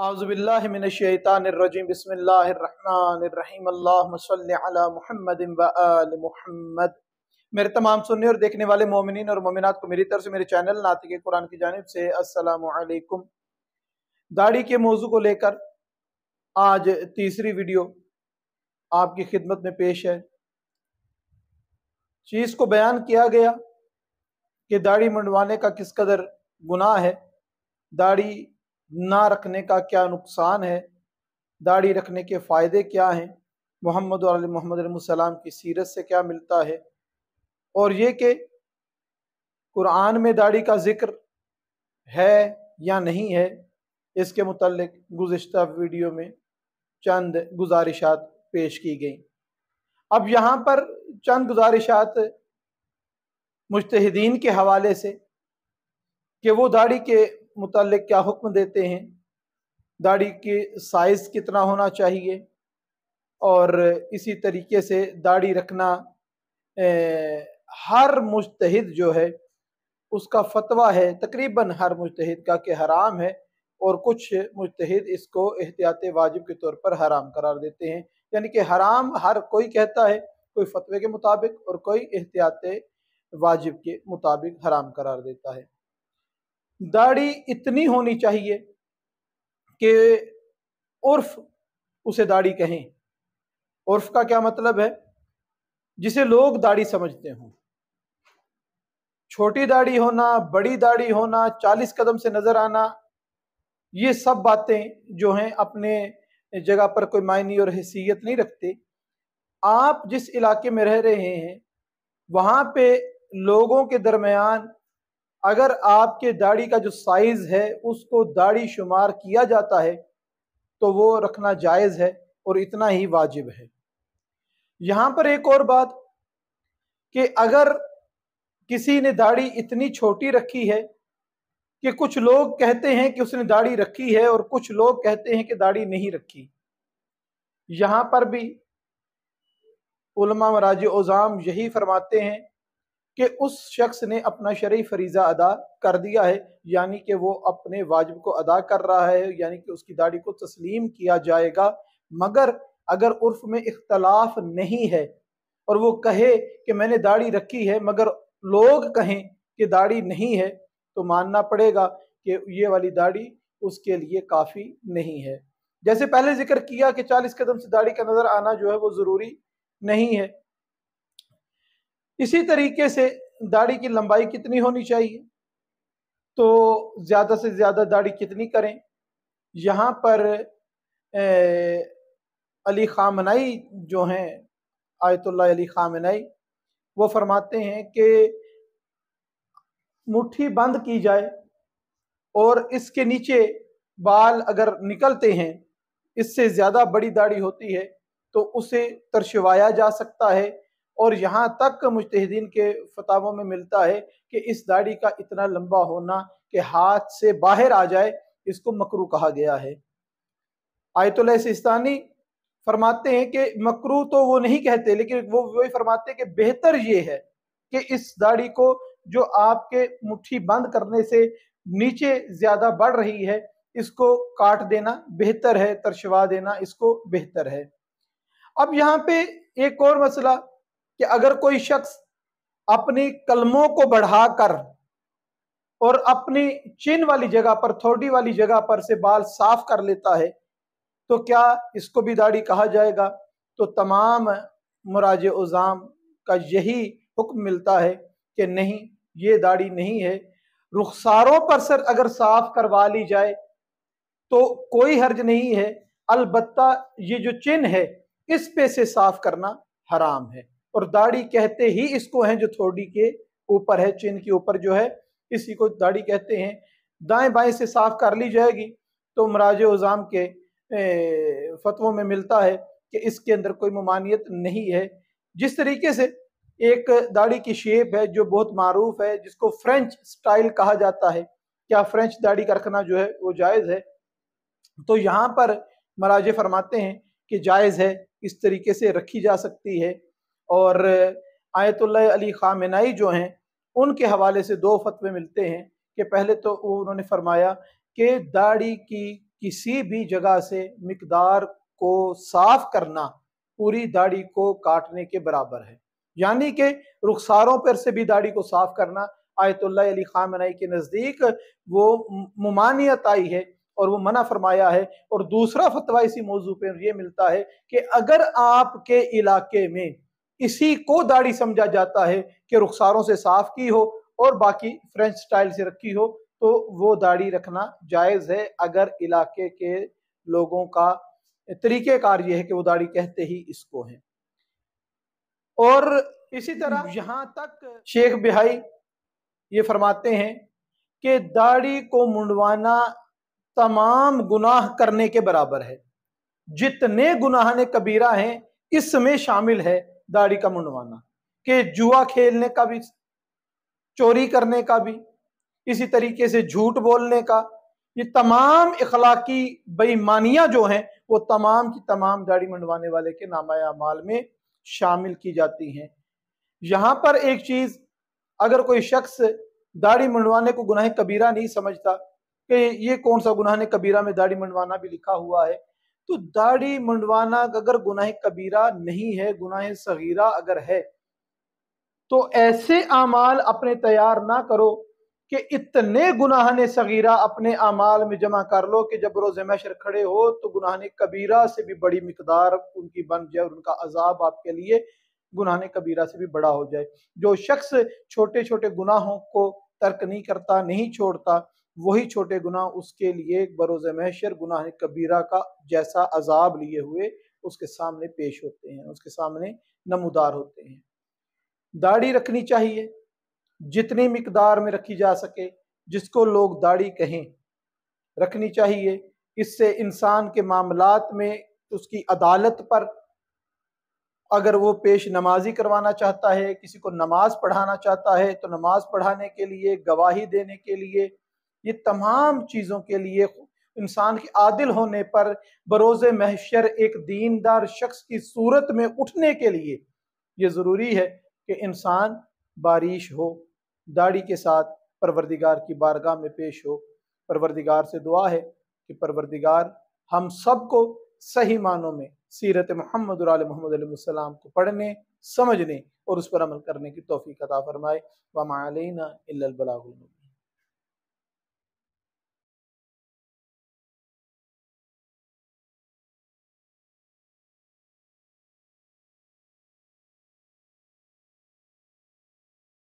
मेरे तमाम सुनने और देखने वाले मोमिन और मोमिनत को मेरी तरफ से मेरे चैनल नातिक कुरान की जानब से असलकुम दाढ़ी के मौजू को लेकर आज तीसरी वीडियो आपकी खिदमत में पेश है चीज़ को बयान किया गया कि दाढ़ी मंडवाने का किस कदर गुनाह है दाढ़ी ना रखने का क्या नुकसान है दाढ़ी रखने के फ़ायदे क्या हैं मोहम्मद और मोहम्मद सलाम की सीरत से क्या मिलता है और ये कि कुरान में दाढ़ी का ज़िक्र है या नहीं है इसके मतलब गुज्त वीडियो में चंद गुजारिशात पेश की गई अब यहाँ पर चंद गुजारिशात मुश्तदीन के हवाले से कि वो दाढ़ी के मुतल क्या हुक्म देते हैं दाढ़ी के साइज़ कितना होना चाहिए और इसी तरीके से दाढ़ी रखना ए, हर मुश्तहिद जो है उसका फतवा है तकरीबन हर मुश्तहिद का कि हराम है और कुछ मुश्तहिद इसको एहतियात वाजिब के तौर पर हराम करार देते हैं यानी कि हराम हर कोई कहता है कोई फतवे के मुताबिक और कोई एहतियात वाजिब के मुताबिक हराम करार देता है दाढ़ी इतनी होनी चाहिए कि उर्फ उसे दाढ़ी कहें उर्फ का क्या मतलब है जिसे लोग दाढ़ी समझते हों छोटी दाढ़ी होना बड़ी दाढ़ी होना चालीस कदम से नजर आना ये सब बातें जो हैं अपने जगह पर कोई मायने और हैसियत नहीं रखते आप जिस इलाके में रह रहे हैं वहाँ पे लोगों के दरमियान अगर आपके दाढ़ी का जो साइज़ है उसको दाढ़ी शुमार किया जाता है तो वो रखना जायज़ है और इतना ही वाजिब है यहाँ पर एक और बात कि अगर किसी ने दाढ़ी इतनी छोटी रखी है कि कुछ लोग कहते हैं कि उसने दाढ़ी रखी है और कुछ लोग कहते हैं कि दाढ़ी नहीं रखी यहाँ पर भी उलमा मराज उज़ाम यही फरमाते हैं कि उस शख्स ने अपना शर्य फरीज़ा अदा कर दिया है यानी कि वो अपने वाजिब को अदा कर रहा है यानी कि उसकी दाढ़ी को तस्लीम किया जाएगा मगर अगर उर्फ में इख्तलाफ नहीं है और वो कहे कि मैंने दाढ़ी रखी है मगर लोग कहें कि दाढ़ी नहीं है तो मानना पड़ेगा कि ये वाली दाढ़ी उसके लिए काफ़ी नहीं है जैसे पहले जिक्र किया कि चालीस कदम से दाढ़ी का नज़र आना जो है वो ज़रूरी नहीं है इसी तरीके से दाढ़ी की लंबाई कितनी होनी चाहिए तो ज़्यादा से ज़्यादा दाढ़ी कितनी करें यहाँ पर ए, अली खामनाई जो हैं आयतुल्ला अली खामनाई वो फरमाते हैं कि मुट्ठी बंद की जाए और इसके नीचे बाल अगर निकलते हैं इससे ज़्यादा बड़ी दाढ़ी होती है तो उसे तरशवाया जा सकता है और यहाँ तक मुजतहदीन के फतावों में मिलता है कि इस दाढ़ी का इतना लंबा होना कि हाथ से बाहर आ जाए इसको मकरू कहा गया है आयतुल्ला सिस्तानी फरमाते हैं कि मकरू तो वो नहीं कहते लेकिन वो वही फरमाते हैं कि बेहतर ये है कि इस दाढ़ी को जो आपके मुट्ठी बंद करने से नीचे ज्यादा बढ़ रही है इसको काट देना बेहतर है तरशवा देना इसको बेहतर है अब यहाँ पे एक और मसला कि अगर कोई शख्स अपनी कलमों को बढ़ाकर और अपनी चिन वाली जगह पर थोड़ी वाली जगह पर से बाल साफ कर लेता है तो क्या इसको भी दाढ़ी कहा जाएगा तो तमाम मुराज उज़ाम का यही हुक्म मिलता है कि नहीं ये दाढ़ी नहीं है रुखसारों पर सर अगर साफ करवा ली जाए तो कोई हर्ज नहीं है अलबत्ता ये जो चिन्ह है इस पे से साफ करना हराम है और दाढ़ी कहते ही इसको हैं जो थोड़ी के ऊपर है चिन्ह के ऊपर जो है इसी को दाढ़ी कहते हैं दाएं बाएं से साफ कर ली जाएगी तो मराज उज़ाम के फतवों में मिलता है कि इसके अंदर कोई ममानियत नहीं है जिस तरीके से एक दाढ़ी की शेप है जो बहुत मरूफ है जिसको फ्रेंच स्टाइल कहा जाता है क्या फ्रेंच दाढ़ी का रखना जो है वो जायज़ है तो यहाँ पर मराज फरमाते हैं कि जायज़ है इस तरीके से रखी जा सकती है और आयतुल्ल अली खामिनाई जो हैं उनके हवाले से दो फतवे मिलते हैं कि पहले तो उन्होंने फरमाया कि दाढ़ी की किसी भी जगह से मकदार को साफ करना पूरी दाढ़ी को काटने के बराबर है यानी कि रुखसारों पर से भी दाढ़ी को साफ करना आयतुल्ला अली खामनाई के नज़दीक वो ममानियत आई है और वो मना फरमाया है और दूसरा फतवा इसी मौजू पर यह मिलता है कि अगर आपके इलाके में इसी को दाढ़ी समझा जाता है कि रुखसारों से साफ की हो और बाकी फ्रेंच स्टाइल से रखी हो तो वो दाढ़ी रखना जायज़ है अगर इलाके के लोगों का तरीक़ेकार ये है कि वो दाढ़ी कहते ही इसको है और इसी तरह यहां तक शेख बिहाई ये फरमाते हैं कि दाढ़ी को मुंडवाना तमाम गुनाह करने के बराबर है जितने गुनाह ने कबीरा हैं इसमें शामिल है दाढ़ी का मुंडवाना के जुआ खेलने का भी चोरी करने का भी इसी तरीके से झूठ बोलने का ये तमाम इखलाकी बेईमानियां जो हैं वो तमाम की तमाम दाढ़ी मंडवाने वाले के नामाया माल में शामिल की जाती हैं यहाँ पर एक चीज़ अगर कोई शख्स दाढ़ी मंडवाने को गुनाह कबीरा नहीं समझता कि ये कौन सा गुनाह ने कबीरा में दाढ़ी मंडवाना भी लिखा हुआ है तो दाढ़ी मंडवाना अगर गुनाह कबीरा नहीं है गुनाह सगीरा अगर है तो ऐसे अमाल अपने तैयार ना करो कि इतने गुनाह ने सगीरा अपने अमाल में जमा कर लो कि जब रोज़ मशर खड़े हो तो गुनाह ने कबीरा से भी बड़ी मकदार उनकी बन जाए और उनका अजाब आपके लिए गुनाह ने कबीरा से भी बड़ा हो जाए जो शख्स छोटे छोटे गुनाहों को तर्क नहीं करता नहीं छोड़ता वही छोटे गुना उसके लिए बरोज़ महशर गुनाह कबीरा का जैसा अजाब लिए हुए उसके सामने पेश होते हैं उसके सामने नमदार होते हैं दाढ़ी रखनी चाहिए जितनी मकदार में रखी जा सके जिसको लोग दाढ़ी कहें रखनी चाहिए इससे इंसान के मामलात में उसकी अदालत पर अगर वो पेश नमाजी करवाना चाहता है किसी को नमाज पढ़ाना चाहता है तो नमाज पढ़ाने के लिए गवाही देने के लिए ये तमाम चीज़ों के लिए इंसान के आदिल होने पर बरोज़ महशर एक दीनदार शख्स की सूरत में उठने के लिए ये ज़रूरी है कि इंसान बारिश हो दाढ़ी के साथ परवरदिगार की बारगाह में पेश हो परवरदिगार से दुआ है कि परवरदिगार हम सबको सही मानों में सीरत मोहम्मद महमद को पढ़ने समझने और उस पर अमल करने की तोफ़ी कता फरमाए वमालना बलागुल